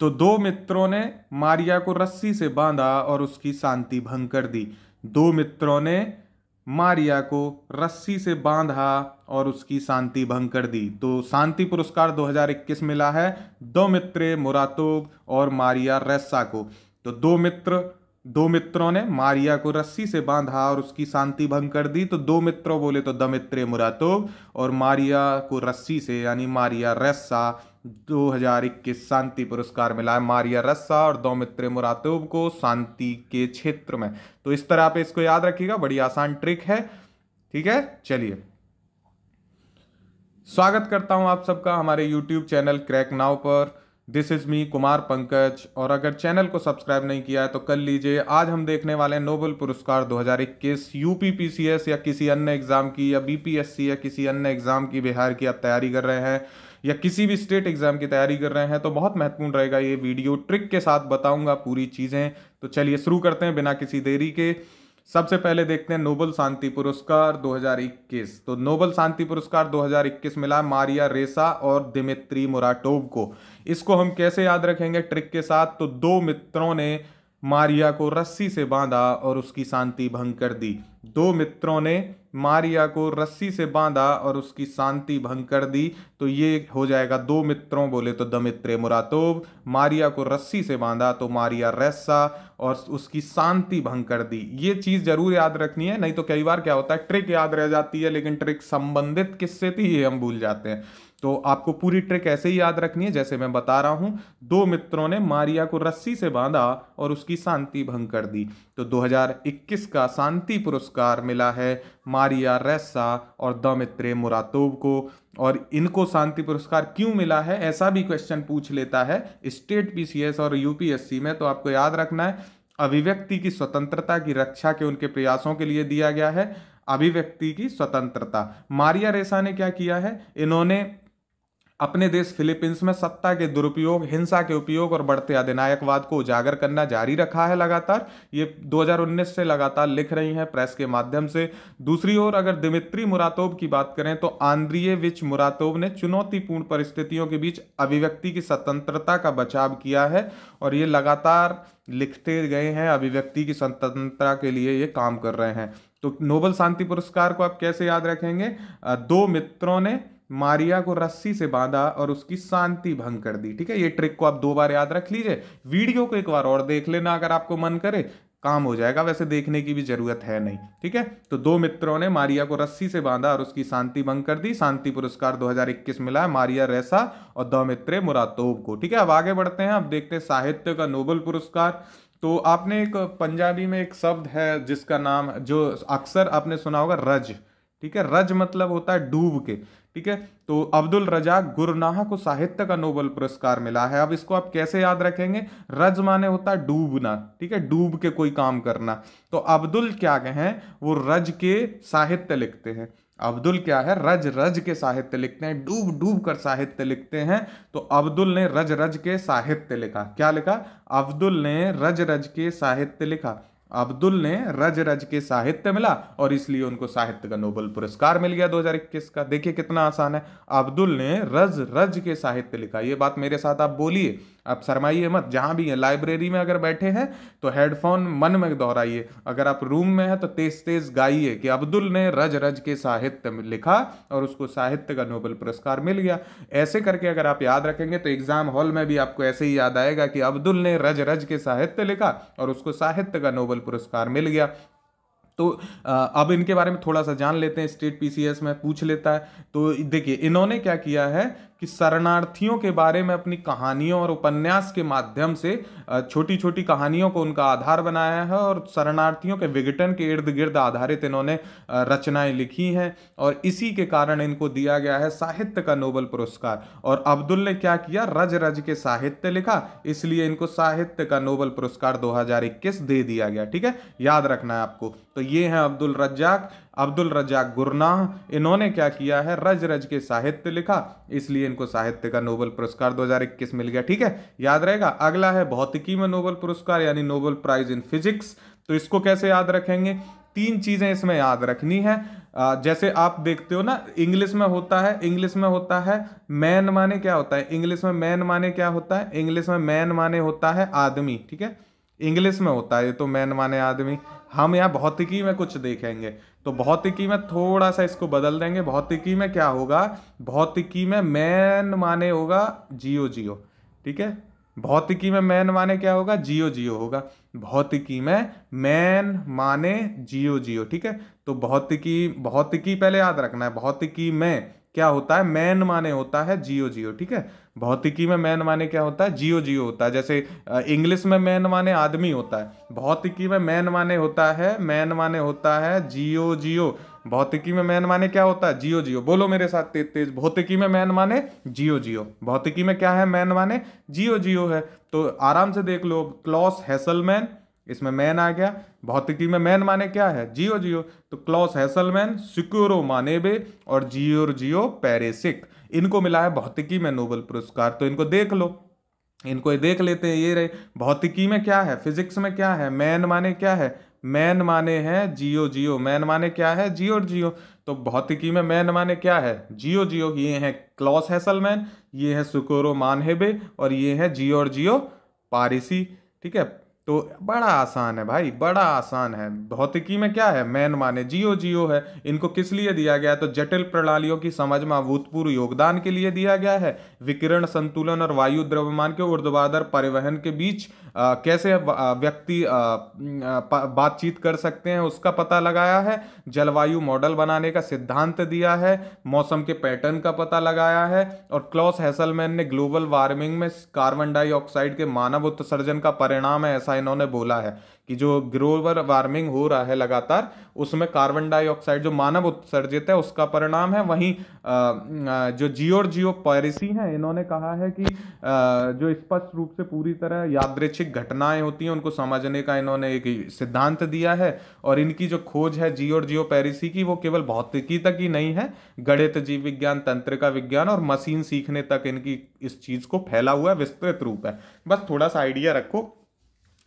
तो दो मित्रों ने मारिया को रस्सी से बांधा और उसकी शांति भंग कर दी दो मित्रों ने मारिया को रस्सी से बांधा और उसकी शांति भंग कर दी तो शांति पुरस्कार 2021 मिला है दो मित्र मुरातोग और मारिया रेस्सा को तो दो मित्र दो मित्रों ने मारिया को रस्सी से बांधा और उसकी शांति भंग कर दी तो दो मित्रों बोले तो दमित्रे मुरातोग और मारिया को रस्सी से यानी मारिया रेस्सा 2021 शांति पुरस्कार मिला है मारिया रस्सा और दौमित्र मुरातुब को शांति के क्षेत्र में तो इस तरह आप इसको याद रखिएगा बड़ी आसान ट्रिक है ठीक है चलिए स्वागत करता हूं आप सबका हमारे YouTube चैनल क्रैक नाव पर this is me Kumar Pankaj और अगर चैनल को सब्सक्राइब नहीं किया है तो कर लीजिए आज हम देखने वाले हैं नोबल पुरस्कार 2021 यूपीपीसीएस या किसी अन्य एग्ज़ाम की या बीपीएससी या किसी अन्य एग्ज़ाम की बिहार की आप तैयारी कर रहे हैं या किसी भी स्टेट एग्ज़ाम की तैयारी कर रहे हैं तो बहुत महत्वपूर्ण रहेगा ये वीडियो ट्रिक के साथ बताऊंगा पूरी चीज़ें तो चलिए शुरू करते हैं बिना किसी देरी के सबसे पहले देखते हैं नोबल शांति पुरस्कार 2021 तो नोबल शांति पुरस्कार 2021 मिला मारिया रेसा और दिमित्री मोराटोव को इसको हम कैसे याद रखेंगे ट्रिक के साथ तो दो मित्रों ने मारिया को रस्सी से बांधा और उसकी शांति भंग कर दी दो मित्रों ने मारिया को रस्सी से बांधा और उसकी शांति भंग कर दी तो ये हो जाएगा दो मित्रों बोले तो दमित्रे मुरातोब मारिया को रस्सी से बांधा तो मारिया रैसा और उसकी शांति भंग कर दी ये चीज़ ज़रूर याद रखनी है नहीं तो कई बार क्या होता है ट्रिक याद रह जाती है लेकिन ट्रिक संबंधित किससे थी ये हम भूल जाते हैं तो आपको पूरी ट्रिक ऐसे ही याद रखनी है जैसे मैं बता रहा हूँ दो मित्रों ने मारिया को रस्सी से बांधा और उसकी शांति भंग कर दी तो 2021 का शांति पुरस्कार मिला है मारिया रेसा और मित्रे मुरातोव को और इनको शांति पुरस्कार क्यों मिला है ऐसा भी क्वेश्चन पूछ लेता है स्टेट पी और यूपीएससी में तो आपको याद रखना है अभिव्यक्ति की स्वतंत्रता की रक्षा के उनके प्रयासों के लिए दिया गया है अभिव्यक्ति की स्वतंत्रता मारिया रेसा ने क्या किया है इन्होंने अपने देश फिलीपींस में सत्ता के दुरुपयोग हिंसा के उपयोग और बढ़ते अधिनायकवाद को उजागर करना जारी रखा है लगातार ये 2019 से लगातार लिख रही हैं प्रेस के माध्यम से दूसरी ओर अगर दिमित्री मुरातोव की बात करें तो आंद्रीय विच मुरातोव ने चुनौतीपूर्ण परिस्थितियों के बीच अभिव्यक्ति की स्वतंत्रता का बचाव किया है और ये लगातार लिखते गए हैं अभिव्यक्ति की स्वतंत्रता के लिए ये काम कर रहे हैं तो नोबल शांति पुरस्कार को आप कैसे याद रखेंगे दो मित्रों ने मारिया को रस्सी से बांधा और उसकी शांति भंग कर दी ठीक है ये ट्रिक को आप दो बार याद रख लीजिए वीडियो को एक बार और देख लेना अगर आपको मन करे काम हो जाएगा वैसे देखने की भी जरूरत है नहीं ठीक है तो दो मित्रों ने मारिया को रस्सी से बांधा और उसकी शांति भंग कर दी शांति पुरस्कार 2021 मिला है मारिया रेसा और मित्र मुरातोब को ठीक है अब आगे बढ़ते हैं अब देखते हैं साहित्य का नोबल पुरस्कार तो आपने एक पंजाबी में एक शब्द है जिसका नाम जो अक्सर आपने सुना होगा रज ठीक है रज मतलब होता है डूब के ठीक है तो अब्दुल रजाक गुरनाह को साहित्य का नोबल पुरस्कार मिला है अब इसको आप कैसे याद रखेंगे रज माने होता है डूबना ठीक है डूब के कोई काम करना तो अब्दुल क्या कहें वो रज के साहित्य लिखते हैं अब्दुल क्या है रज रज के साहित्य लिखते हैं डूब डूब कर साहित्य लिखते हैं तो अब्दुल ने रज रज के साहित्य लिखा क्या लिखा अब्दुल ने रज रज के साहित्य लिखा अब्दुल ने रज रज के साहित्य मिला और इसलिए उनको साहित्य का नोबल पुरस्कार मिल गया 2021 का देखिए कितना आसान है अब्दुल ने रज रज के साहित्य लिखा ये बात मेरे साथ आप बोलिए आप शरमाइए मत जहाँ भी हैं लाइब्रेरी में अगर बैठे हैं तो हेडफोन मन में दोहराइए अगर आप रूम में हैं तो तेज तेज गाइए कि अब्दुल ने रज रज के साहित्य लिखा और उसको साहित्य का नोबल पुरस्कार मिल गया ऐसे करके अगर आप याद रखेंगे तो एग्ज़ाम हॉल में भी आपको ऐसे ही याद आएगा कि अब्दुल ने रज रज के साहित्य लिखा और उसको साहित्य का नोबल पुरस्कार मिल गया तो अब इनके बारे में थोड़ा सा जान लेते हैं स्टेट पीसीएस में पूछ लेता है तो देखिए इन्होंने क्या किया है कि शरणार्थियों के बारे में अपनी कहानियों और उपन्यास के माध्यम से छोटी छोटी कहानियों को उनका आधार बनाया है और शरणार्थियों के विघटन के इर्द गिर्द आधारित इन्होंने रचनाएं लिखी हैं और इसी के कारण इनको दिया गया है साहित्य का नोबल पुरस्कार और अब्दुल ने क्या किया रज रज के साहित्य लिखा इसलिए इनको साहित्य का नोबल पुरस्कार दो दे दिया गया ठीक है याद रखना है आपको तो ये हैं अब्दुल रज्जाक अब्दुल रजाक गुरनाह इन्होंने क्या किया है रज रज के साहित्य लिखा इसलिए इनको साहित्य का नोबल पुरस्कार 2021 मिल गया ठीक है याद रहेगा अगला है भौतिकी में नोबल पुरस्कार यानी नोबल प्राइज इन फिजिक्स तो इसको कैसे याद रखेंगे तीन चीज़ें इसमें याद रखनी है जैसे आप देखते हो ना इंग्लिश में होता है इंग्लिश में होता है मैन माने क्या होता है इंग्लिश में मैन माने क्या होता है इंग्लिश में मैन माने होता है आदमी ठीक है इंग्लिश में होता है ये तो मैन माने आदमी हम यहाँ भौतिकी में कुछ देखेंगे तो भौतिकी में थोड़ा सा इसको बदल देंगे भौतिकी में क्या होगा भौतिकी में मैन माने होगा जियो जियो ठीक है भौतिकी में मैन माने क्या होगा जियो जियो होगा भौतिकी में मैन माने जियो जियो ठीक है तो भौतिकी भौतिकी पहले याद रखना है भौतिकी में क्या होता है मैन माने होता है जियो जियो ठीक है भौतिकी में मैन माने क्या होता है जियो जियो होता है जैसे इंग्लिश में मैन माने आदमी होता है भौतिकी में मैन माने होता है मैन माने होता है जियो जियो भौतिकी में मैन माने क्या होता है जियो जियो बोलो मेरे साथ तेज तेज भौतिकी में मैन माने जियो जियो भौतिकी में क्या है मैन माने जियो जियो है तो आराम से देख लो क्लॉस हैसलमैन इसमें मैन आ गया भौतिकी में मैन माने क्या है जियो जियो तो क्लॉस हैसलमैन सिक्योरो मानेबे और जियोर जियो पेरेसिक इनको मिला है भौतिकी में नोबल पुरस्कार तो इनको देख लो इनको ये देख लेते हैं ये रहे भौतिकी में क्या है फिजिक्स में क्या है मैन माने क्या है मैन माने हैं जियो जियो मैन माने क्या है जियो जियो तो भौतिकी में मैन माने क्या है जियो जियो ये हैं क्लॉस हैसलमैन ये है सुकोरो मानहेबे और ये है जियो और जियो पारिसी ठीक है तो बड़ा आसान है भाई बड़ा आसान है भौतिकी में क्या है मैन माने जियो जियो है इनको किस लिए दिया गया तो जटिल प्रणालियों की समझ में अभूतपूर्व योगदान के लिए दिया गया है विकिरण संतुलन और वायु द्रव्यमान के ऊर्ध्वाधर परिवहन के बीच आ, कैसे व्यक्ति बातचीत कर सकते हैं उसका पता लगाया है जलवायु मॉडल बनाने का सिद्धांत दिया है मौसम के पैटर्न का पता लगाया है और क्लॉस हैसलमैन ने ग्लोबल वार्मिंग में कार्बन डाइऑक्साइड के मानव उत्सर्जन का परिणाम है ऐसा ऐसा इन्होंने बोला है कि जो ग्रोवर वार्मिंग हो रहा है लगातार उसमें कार्बन डाइऑक्साइड जो मानव उत्सर्जित है उसका परिणाम है वहीं जो जियो जियो पैरिसी हैं इन्होंने कहा है कि जो स्पष्ट रूप से पूरी तरह यादृच्छिक घटनाएं होती हैं उनको समझने का इन्होंने एक सिद्धांत दिया है और इनकी जो खोज है जियो जियो पैरिसी की वो केवल भौतिकी तक ही नहीं है गणित जीव विज्ञान तंत्रिका विज्ञान और मशीन सीखने तक इनकी इस चीज़ को फैला हुआ विस्तृत रूप है बस थोड़ा सा आइडिया रखो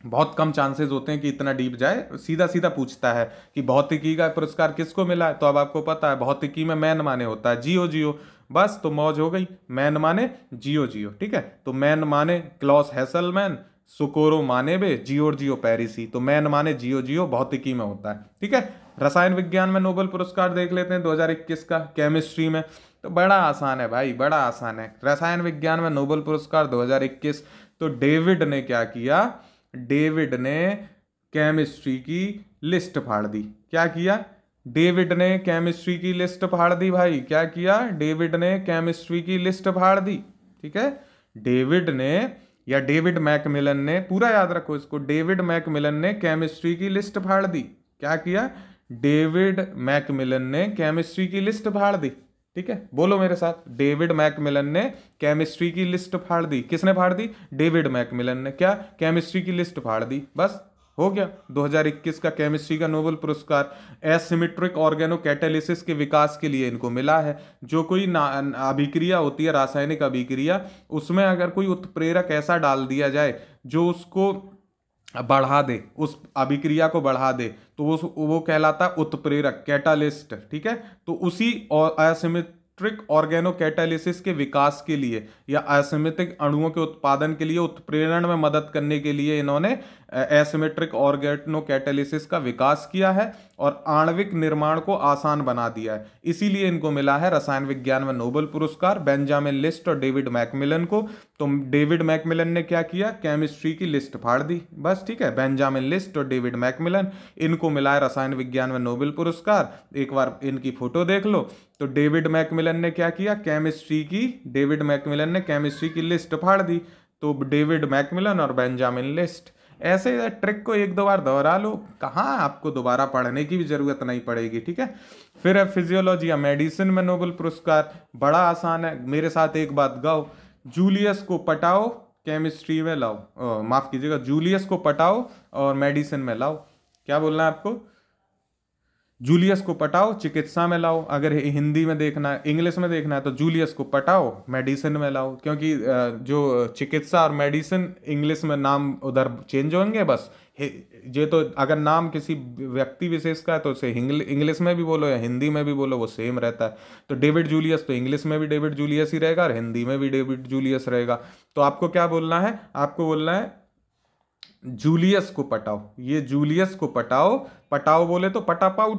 बहुत कम चांसेस होते हैं कि इतना डीप जाए सीधा सीधा पूछता है कि भौतिकी का पुरस्कार किसको मिला है तो अब आपको पता है भौतिकी में मैन माने होता है जियो जियो बस तो मौज हो गई मैन माने जियो जियो ठीक है तो मैन माने क्लॉस हैसलमैन सुकोरो माने बे जियो जियो पेरिसी तो मैन माने जियो जियो भौतिकी में होता है ठीक है रसायन विज्ञान में नोबल पुरस्कार देख लेते हैं 2021 का केमिस्ट्री में तो बड़ा आसान है भाई बड़ा आसान है रसायन विज्ञान में नोबल पुरस्कार 2021 तो डेविड ने क्या किया डेविड ने केमिस्ट्री की लिस्ट फाड़ दी क्या किया डेविड ने केमिस्ट्री की लिस्ट फाड़ दी भाई क्या किया डेविड ने केमिस्ट्री की लिस्ट फाड़ दी ठीक है डेविड ने या डेविड मैकमिलन ने पूरा याद रखो इसको डेविड मैकमिलन ने केमिस्ट्री की लिस्ट फाड़ दी क्या किया डेविड मैकमिलन ने केमिस्ट्री की लिस्ट फाड़ दी ठीक है बोलो मेरे साथ डेविड मैकमिलन ने केमिस्ट्री की लिस्ट फाड़ दी किसने फाड़ दी डेविड मैकमिलन ने क्या केमिस्ट्री की लिस्ट फाड़ दी बस हो गया 2021 का केमिस्ट्री का नोबेल पुरस्कार एसिमेट्रिक ऑर्गेनो कैटेलिसिस के विकास के लिए इनको मिला है जो कोई अभिक्रिया होती है रासायनिक अभिक्रिया उसमें अगर कोई उत्प्रेरक ऐसा डाल दिया जाए जो उसको बढ़ा दे उस अभिक्रिया को बढ़ा दे तो वो वो कहलाता है उत्प्रेरक कैटालिस्ट ठीक है तो उसी और असीमित ट्रिक कैटालिसिस के विकास के लिए या असिमेट्रिक अणुओं के उत्पादन के लिए उत्प्रेरण में मदद करने के लिए इन्होंने एसिमेट्रिक ऑर्गेनो कैटालिसिस का विकास किया है और आणविक निर्माण को आसान बना दिया है इसीलिए इनको मिला है रसायन विज्ञान में नोबल पुरस्कार बेंजामिन लिस्ट और डेविड मैकमिलन को तो डेविड मैकमिलन ने क्या किया केमिस्ट्री की लिस्ट फाड़ दी बस ठीक है बेंजामिन लिस्ट और डेविड मैकमिलन इनको मिलाया रसायन विज्ञान में नोबेल पुरस्कार एक बार इनकी फोटो देख लो तो डेविड मैकमिलन ने क्या किया केमिस्ट्री की डेविड मैकमिलन ने केमिस्ट्री की लिस्ट फाड़ दी तो डेविड मैकमिलन और बेंजामिन लिस्ट ऐसे ट्रिक को एक दो बार दोहरा लो कहाँ आपको दोबारा पढ़ने की भी ज़रूरत नहीं पड़ेगी ठीक है फिर है फिजियोलॉजी या मेडिसिन में नोबेल पुरस्कार बड़ा आसान है मेरे साथ एक बात गाओ जूलियस को पटाओ केमिस्ट्री में लाओ माफ़ कीजिएगा जूलियस को पटाओ और मेडिसिन में लाओ क्या बोलना है आपको जूलियस को पटाओ चिकित्सा में लाओ अगर हिंदी में देखना है इंग्लिश में देखना है तो जूलियस को पटाओ मेडिसिन में लाओ क्योंकि जो चिकित्सा और मेडिसिन इंग्लिश में नाम उधर चेंज होंगे बस ये तो अगर नाम किसी व्यक्ति विशेष का है तो उसे इंग्लिश में भी बोलो या हिंदी में भी बोलो वो सेम रहता है तो डेविड जूलियस तो इंग्लिश में भी डेविड जूलियस ही रहेगा और हिंदी में भी डेविड जूलियस रहेगा तो आपको क्या बोलना है आपको बोलना है जूलियस को पटाओ ये जूलियस को पटाओ पटाओ बोले तो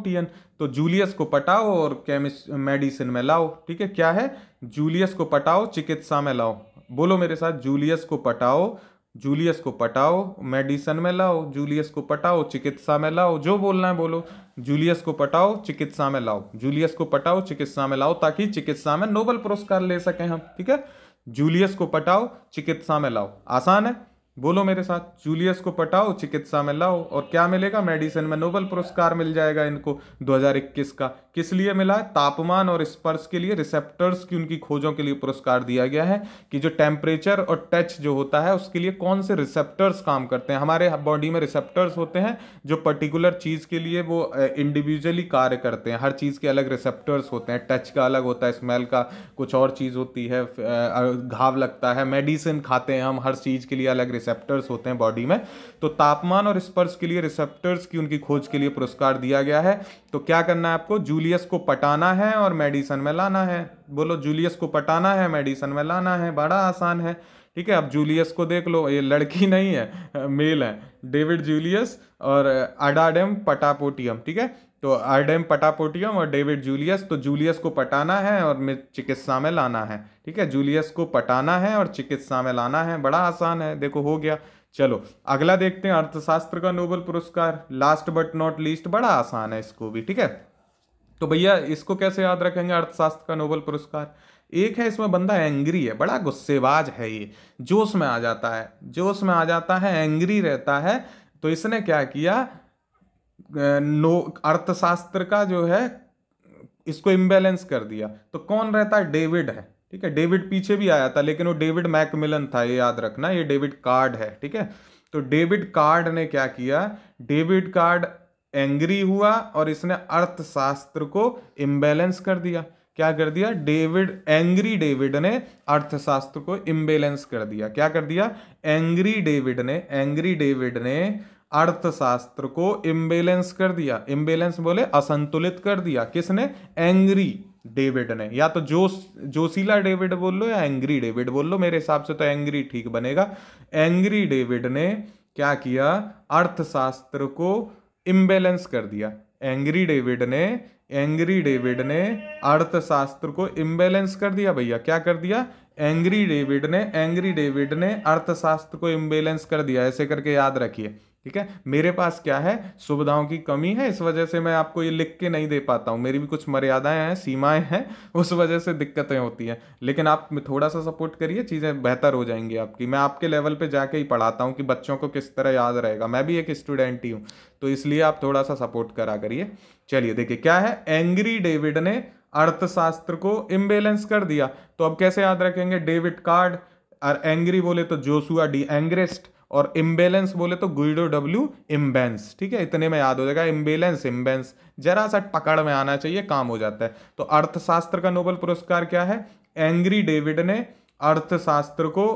टीएन तो जूलियस को पटाओ और केमिस मेडिसिन में लाओ ठीक है क्या है जूलियस को पटाओ चिकित्सा में लाओ बोलो मेरे साथ जूलियस को पटाओ जूलियस को पटाओ मेडिसन में लाओ जूलियस को पटाओ चिकित्सा में लाओ जो बोलना है बोलो जूलियस को पटाओ चिकित्सा में लाओ जूलियस को पटाओ चिकित्सा में लाओ ताकि चिकित्सा में नोबल पुरस्कार ले सकें हम ठीक है जूलियस को पटाओ चिकित्सा में लाओ आसान है बोलो मेरे साथ जूलियस को पटाओ चिकित्सा में लाओ और क्या मिलेगा मेडिसिन में नोबल पुरस्कार मिल जाएगा इनको 2021 का किस लिए मिला है तापमान और स्पर्श के लिए रिसेप्टर्स की उनकी खोजों के लिए पुरस्कार दिया गया है कि जो टेम्परेचर और टच जो होता है उसके लिए कौन से रिसेप्टर्स काम करते हैं हमारे बॉडी में रिसेप्टर्स होते हैं जो पर्टिकुलर चीज़ के लिए वो इंडिविजुअली कार्य करते हैं हर चीज़ के अलग रिसेप्टर्स होते हैं टच का अलग होता है स्मेल का कुछ और चीज़ होती है घाव लगता है मेडिसिन खाते हैं हम हर चीज़ के लिए अलग रिसेप्टर्स होते हैं बॉडी में तो तापमान और स्पर्श के लिए रिसेप्टर्स की उनकी खोज के लिए पुरस्कार दिया गया है तो क्या करना है आपको जूलियस को पटाना है और मेडिसन में लाना है बोलो जूलियस को पटाना है मेडिसन में लाना है बड़ा आसान है ठीक है अब जूलियस को देख लो ये लड़की नहीं है मेल है डेविड जूलियस और अडाडेम पटापोटियम ठीक है तो आर्डेम पटापोटियम और डेविड जूलियस तो जूलियस को पटाना है और चिकित्सा में लाना है ठीक है जूलियस को पटाना है और चिकित्सा में लाना है बड़ा आसान है देखो हो गया चलो अगला देखते हैं अर्थशास्त्र का नोबल पुरस्कार लास्ट बट नॉट लीस्ट बड़ा आसान है इसको भी ठीक है तो भैया इसको कैसे याद रखेंगे अर्थशास्त्र का नोबल पुरस्कार एक है इसमें बंदा एंग्री है बड़ा गुस्सेबाज है ये जोश में आ जाता है जोश में आ जाता है एंग्री रहता है तो इसने क्या किया नो अर्थशास्त्र का जो है इसको इम्बेलेंस कर दिया तो कौन रहता है डेविड है ठीक है डेविड पीछे भी आया था लेकिन वो डेविड मैकमिलन था ये याद रखना ये डेविड कार्ड है ठीक है तो डेविड कार्ड ने क्या किया डेविड कार्ड एंग्री हुआ और इसने अर्थशास्त्र को इम्बेलेंस कर दिया क्या कर दिया डेविड एंग्री डेविड ने अर्थशास्त्र को इम्बेलेंस कर दिया क्या कर दिया एंग्री डेविड ने एंग्री डेविड ने अर्थशास्त्र को इम्बेलेंस कर दिया इम्बेलेंस बोले असंतुलित कर दिया किसने एंग्री डेविड ने या तो जोस जोशीला डेविड बोल लो या एंग्री डेविड बोल लो मेरे हिसाब से तो एंग्री ठीक बनेगा एंग्री डेविड ने क्या किया अर्थशास्त्र को इम्बेलेंस कर दिया एंग्री डेविड ने एंग्री डेविड ने अर्थशास्त्र को इम्बेलेंस कर दिया भैया क्या कर दिया एंग्री डेविड ने एंग्री डेविड ने अर्थशास्त्र को इम्बेलेंस कर दिया ऐसे करके याद रखिए ठीक है मेरे पास क्या है सुविधाओं की कमी है इस वजह से मैं आपको ये लिख के नहीं दे पाता हूँ मेरी भी कुछ मर्यादाएं हैं सीमाएं हैं उस वजह से दिक्कतें होती हैं लेकिन आप थोड़ा सा सपोर्ट करिए चीज़ें बेहतर हो जाएंगी आपकी मैं आपके लेवल पर जाके ही पढ़ाता हूँ कि बच्चों को किस तरह याद रहेगा मैं भी एक स्टूडेंट ही हूँ तो इसलिए आप थोड़ा सा सपोर्ट करा करिए चलिए देखिए क्या है एंग्री डेविड ने अर्थशास्त्र को इम्बेलेंस कर दिया तो अब कैसे याद रखेंगे डेविड कार्ड और एंग्री बोले तो जोसुआ डी एंग्रेस्ट और इम्बेलेंस बोले तो गुइडो डब्ल्यू इम्बेंस ठीक है इतने में याद हो जाएगा इम्बेलेंस इम्बेंस जरा सा पकड़ में आना चाहिए काम हो जाता है तो अर्थशास्त्र का नोबल पुरस्कार क्या है एंग्री डेविड ने अर्थशास्त्र को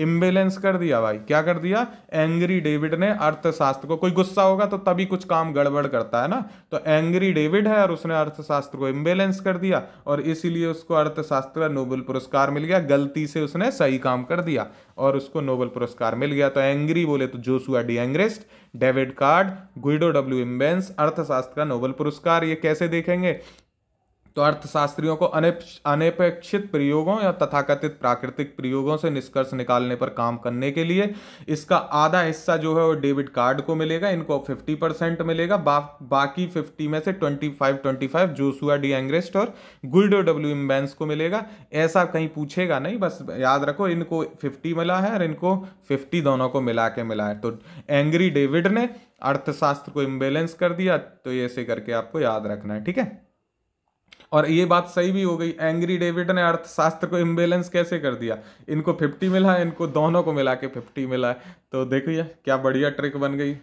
इम्बेलेंस कर दिया भाई क्या कर दिया एंग्री डेविड ने अर्थशास्त्र को कोई गुस्सा होगा तो तभी कुछ काम गड़बड़ करता है ना तो एंग्री डेविड है और उसने अर्थशास्त्र को इम्बेलेंस कर दिया और इसीलिए उसको अर्थशास्त्र का नोबेल पुरस्कार मिल गया गलती से उसने सही काम कर दिया और उसको नोबेल पुरस्कार मिल गया तो एंग्री बोले तो Joshua D Angrist David Card Guido W Imbens अर्थशास्त्र का नोबेल पुरस्कार ये कैसे देखेंगे तो अर्थशास्त्रियों को अनपेक्षित प्रयोगों या तथाकथित प्राकृतिक प्रयोगों से निष्कर्ष निकालने पर काम करने के लिए इसका आधा हिस्सा जो है वो डेबिट कार्ड को मिलेगा इनको 50 परसेंट मिलेगा बा, बाकी 50 में से 25 25 जोसुआ डी एंग्रेस्ट और गुल्डो डब्ल्यू इम्बेंस को मिलेगा ऐसा कहीं पूछेगा नहीं बस याद रखो इनको फिफ्टी मिला है और इनको फिफ्टी दोनों को मिला के मिला है तो एंग्री डेविड ने अर्थशास्त्र को इम्बेलेंस कर दिया तो ऐसे करके आपको याद रखना है ठीक है और ये बात सही भी हो गई एंग्री डेविड ने अर्थशास्त्र को इम्बेलेंस कैसे कर दिया इनको फिफ्टी मिला इनको दोनों को मिला के फिफ्टी मिला है तो देखिए क्या बढ़िया ट्रिक बन गई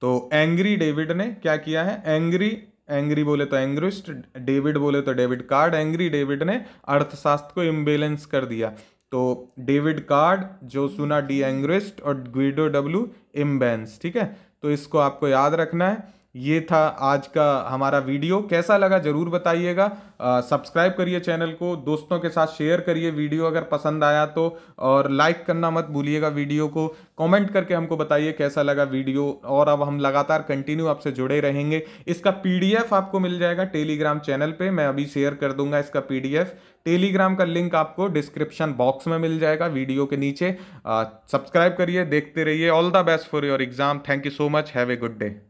तो एंग्री डेविड ने क्या किया है एंग्री एंग्री बोले तो एंग्रिस्ट डेविड बोले तो डेविड कार्ड एंग्री डेविड ने अर्थशास्त्र को इम्बेलेंस कर दिया तो डेविड कार्ड जो सुना डी एंग्रिस्ट और ग्विडो डब्ल्यू इम्बेंस ठीक है तो इसको आपको याद रखना है ये था आज का हमारा वीडियो कैसा लगा ज़रूर बताइएगा सब्सक्राइब करिए चैनल को दोस्तों के साथ शेयर करिए वीडियो अगर पसंद आया तो और लाइक करना मत भूलिएगा वीडियो को कमेंट करके हमको बताइए कैसा लगा वीडियो और अब हम लगातार कंटिन्यू आपसे जुड़े रहेंगे इसका पीडीएफ आपको मिल जाएगा टेलीग्राम चैनल पे मैं अभी शेयर कर दूंगा इसका पी टेलीग्राम का लिंक आपको डिस्क्रिप्शन बॉक्स में मिल जाएगा वीडियो के नीचे सब्सक्राइब करिए देखते रहिए all the best for your exam thank you so much have a good day